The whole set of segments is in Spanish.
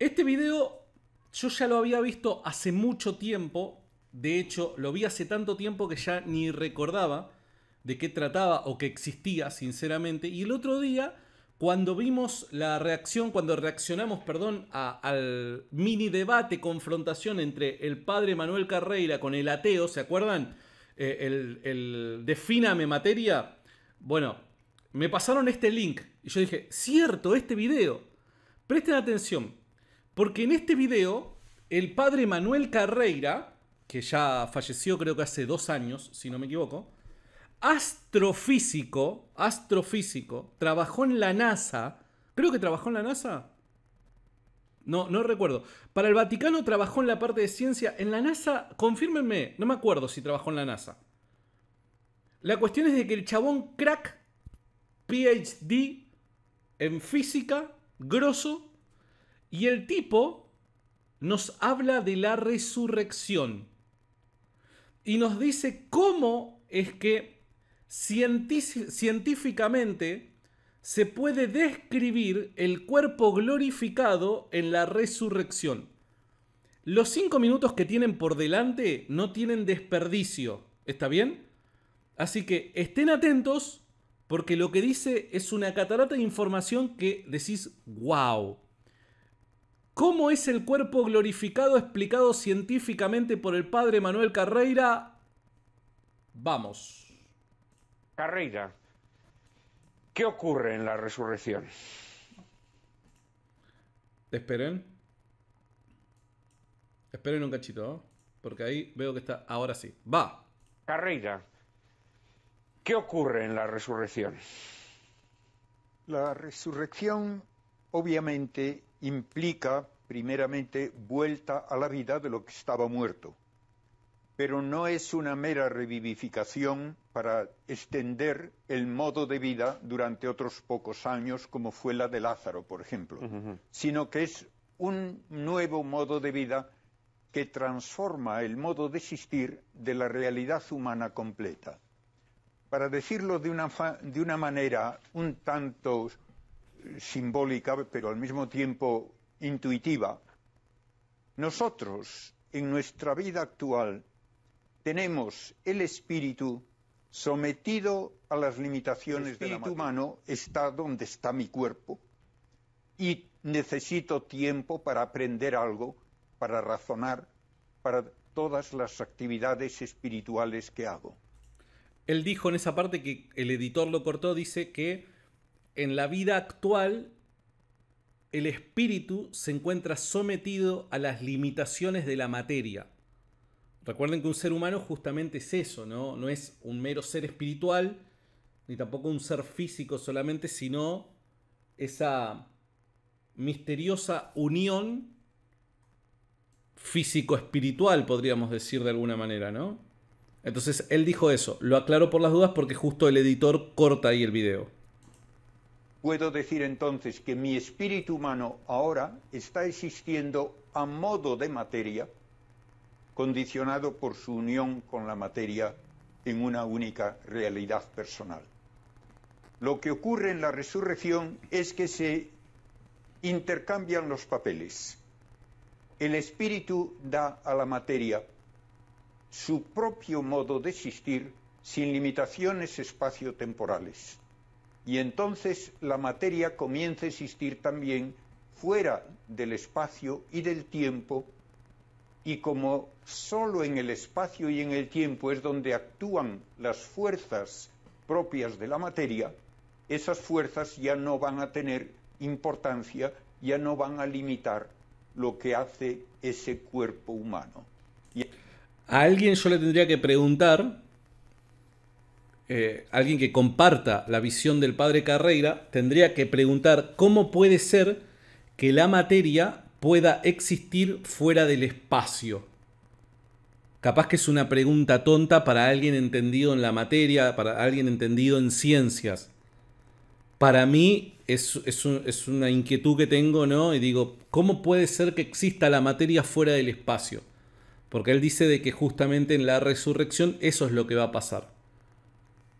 Este video yo ya lo había visto hace mucho tiempo. De hecho, lo vi hace tanto tiempo que ya ni recordaba de qué trataba o que existía, sinceramente. Y el otro día, cuando vimos la reacción, cuando reaccionamos, perdón, al mini debate, confrontación entre el padre Manuel Carreira con el ateo, ¿se acuerdan? Eh, el, el Defíname materia. Bueno, me pasaron este link y yo dije, cierto, este video. Presten atención, porque en este video, el padre Manuel Carreira, que ya falleció creo que hace dos años, si no me equivoco, astrofísico, astrofísico, trabajó en la NASA, creo que trabajó en la NASA, no, no recuerdo. Para el Vaticano trabajó en la parte de ciencia. En la NASA, confírmenme, no me acuerdo si trabajó en la NASA. La cuestión es de que el chabón crack, PhD en física, grosso, y el tipo nos habla de la resurrección y nos dice cómo es que científicamente se puede describir el cuerpo glorificado en la resurrección. Los cinco minutos que tienen por delante no tienen desperdicio, ¿está bien? Así que estén atentos porque lo que dice es una catarata de información que decís, wow, ¿Cómo es el cuerpo glorificado explicado científicamente por el padre Manuel Carreira? Vamos. Carreira, ¿qué ocurre en la resurrección? Esperen. Esperen un cachito, porque ahí veo que está... Ahora sí. Va. Carreira, ¿qué ocurre en la resurrección? La resurrección obviamente implica primeramente vuelta a la vida de lo que estaba muerto, pero no es una mera revivificación para extender el modo de vida durante otros pocos años, como fue la de Lázaro, por ejemplo, sino que es un nuevo modo de vida que transforma el modo de existir de la realidad humana completa. Para decirlo de una, de una manera un tanto simbólica, pero al mismo tiempo intuitiva, nosotros en nuestra vida actual tenemos el espíritu sometido a las limitaciones el espíritu humano está donde está mi cuerpo y necesito tiempo para aprender algo, para razonar, para todas las actividades espirituales que hago. Él dijo en esa parte que el editor lo cortó, dice que en la vida actual el espíritu se encuentra sometido a las limitaciones de la materia. Recuerden que un ser humano justamente es eso, ¿no? No es un mero ser espiritual, ni tampoco un ser físico solamente, sino esa misteriosa unión físico-espiritual, podríamos decir de alguna manera, ¿no? Entonces él dijo eso, lo aclaro por las dudas porque justo el editor corta ahí el video. Puedo decir entonces que mi espíritu humano ahora está existiendo a modo de materia, condicionado por su unión con la materia en una única realidad personal. Lo que ocurre en la resurrección es que se intercambian los papeles. El espíritu da a la materia su propio modo de existir sin limitaciones espacio-temporales y entonces la materia comienza a existir también fuera del espacio y del tiempo, y como solo en el espacio y en el tiempo es donde actúan las fuerzas propias de la materia, esas fuerzas ya no van a tener importancia, ya no van a limitar lo que hace ese cuerpo humano. A alguien yo le tendría que preguntar eh, alguien que comparta la visión del padre Carreira tendría que preguntar cómo puede ser que la materia pueda existir fuera del espacio. Capaz que es una pregunta tonta para alguien entendido en la materia, para alguien entendido en ciencias. Para mí es, es una inquietud que tengo, ¿no? Y digo, ¿cómo puede ser que exista la materia fuera del espacio? Porque él dice de que justamente en la resurrección eso es lo que va a pasar.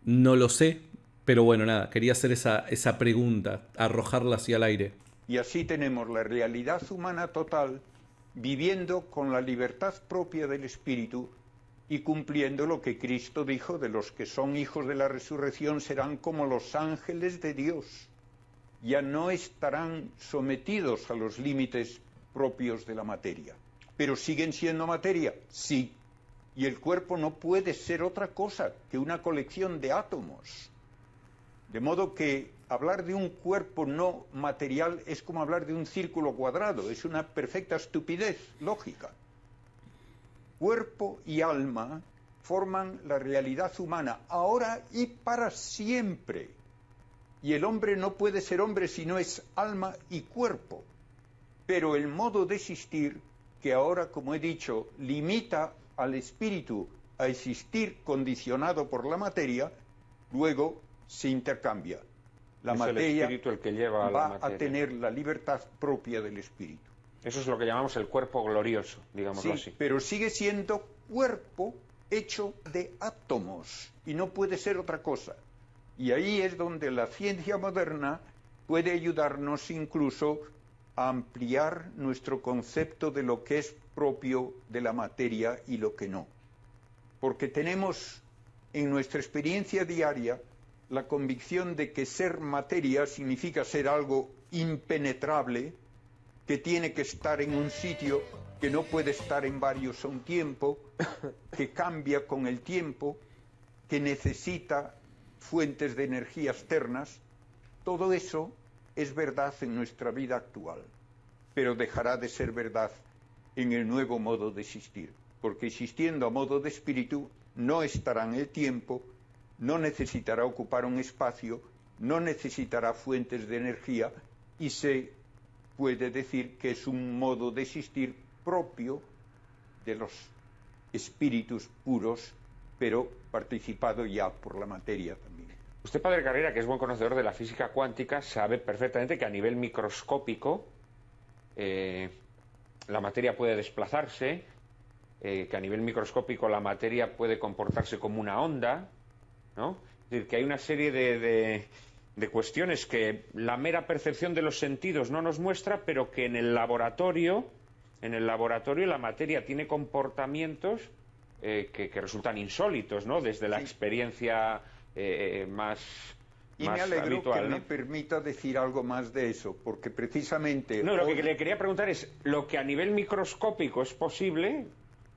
No lo sé, pero bueno, nada, quería hacer esa, esa pregunta, arrojarla hacia el aire. Y así tenemos la realidad humana total viviendo con la libertad propia del espíritu y cumpliendo lo que Cristo dijo de los que son hijos de la resurrección serán como los ángeles de Dios. Ya no estarán sometidos a los límites propios de la materia. Pero siguen siendo materia, sí, y el cuerpo no puede ser otra cosa que una colección de átomos. De modo que hablar de un cuerpo no material es como hablar de un círculo cuadrado, es una perfecta estupidez lógica. Cuerpo y alma forman la realidad humana ahora y para siempre. Y el hombre no puede ser hombre si no es alma y cuerpo. Pero el modo de existir, que ahora, como he dicho, limita al espíritu a existir condicionado por la materia, luego se intercambia. La materia va a tener la libertad propia del espíritu. Eso es lo que llamamos el cuerpo glorioso, digamos sí, así. Pero sigue siendo cuerpo hecho de átomos y no puede ser otra cosa. Y ahí es donde la ciencia moderna puede ayudarnos incluso ampliar nuestro concepto de lo que es propio de la materia y lo que no. Porque tenemos en nuestra experiencia diaria la convicción de que ser materia significa ser algo impenetrable, que tiene que estar en un sitio, que no puede estar en varios a un tiempo, que cambia con el tiempo, que necesita fuentes de energía externas. Todo eso es verdad en nuestra vida actual, pero dejará de ser verdad en el nuevo modo de existir, porque existiendo a modo de espíritu, no estará en el tiempo, no necesitará ocupar un espacio, no necesitará fuentes de energía y se puede decir que es un modo de existir propio de los espíritus puros, pero participado ya por la materia también. Usted, padre Carrera, que es buen conocedor de la física cuántica, sabe perfectamente que a nivel microscópico eh, la materia puede desplazarse, eh, que a nivel microscópico la materia puede comportarse como una onda, ¿no? Es decir, que hay una serie de, cuestiones que la mera percepción de los sentidos no nos muestra, pero que en el laboratorio, en el laboratorio la materia tiene comportamientos eh, que, que, resultan insólitos, ¿no? Desde la experiencia eh, más... Y me alegro que me permita decir algo más de eso, porque precisamente... No, lo que le quería preguntar es, lo que a nivel microscópico es posible,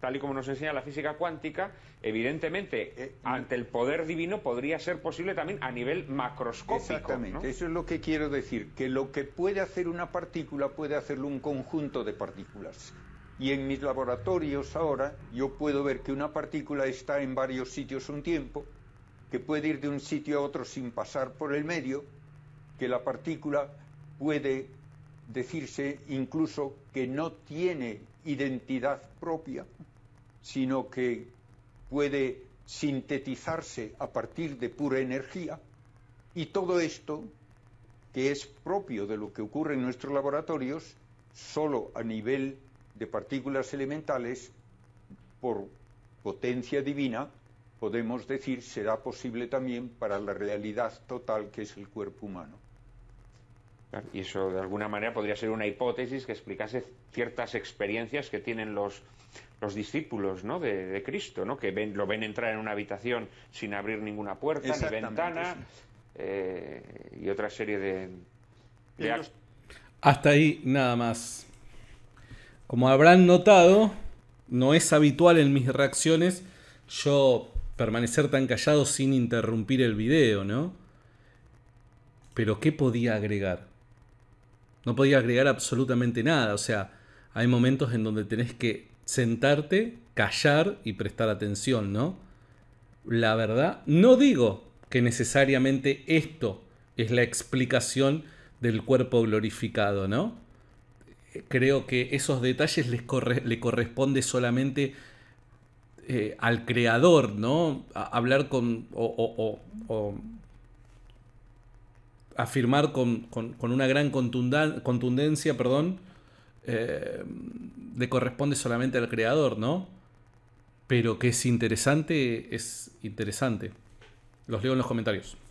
tal y como nos enseña la física cuántica, evidentemente, eh, ante el poder divino podría ser posible también a nivel macroscópico. Exactamente, eso es lo que quiero decir, que lo que puede hacer una partícula puede hacerlo un conjunto de partículas. Y en mis laboratorios ahora yo puedo ver que una partícula está en varios sitios un tiempo, que puede ir de un sitio a otro sin pasar por el medio, que la partícula puede decirse incluso que no tiene identidad propia, sino que puede sintetizarse a partir de pura energía. Y todo esto, que es propio de lo que ocurre en nuestros laboratorios, solo a nivel de partículas elementales, por potencia divina, podemos decir será posible también para la realidad total que es el cuerpo humano. Y eso de alguna manera podría ser una hipótesis que explicase ciertas experiencias que tienen los, los discípulos de, Cristo, ¿no? que ven, lo ven entrar en una habitación sin abrir ninguna puerta ni ventana eh, y otra serie de... Hasta ahí nada más. Como habrán notado, no es habitual en mis reacciones yo permanecer tan callado sin interrumpir el video, ¿no? Pero ¿qué podía agregar? No podía agregar absolutamente nada, o sea, hay momentos en donde tenés que sentarte, callar y prestar atención, ¿no? La verdad, no digo que necesariamente esto es la explicación del cuerpo glorificado, ¿no? Creo que esos detalles les le corresponde solamente eh, al creador, ¿no? hablar con o, o, afirmar con, una gran contundencia, perdón, eh, le corresponde solamente al creador, ¿no? Pero que es interesante, es interesante. Los leo en los comentarios.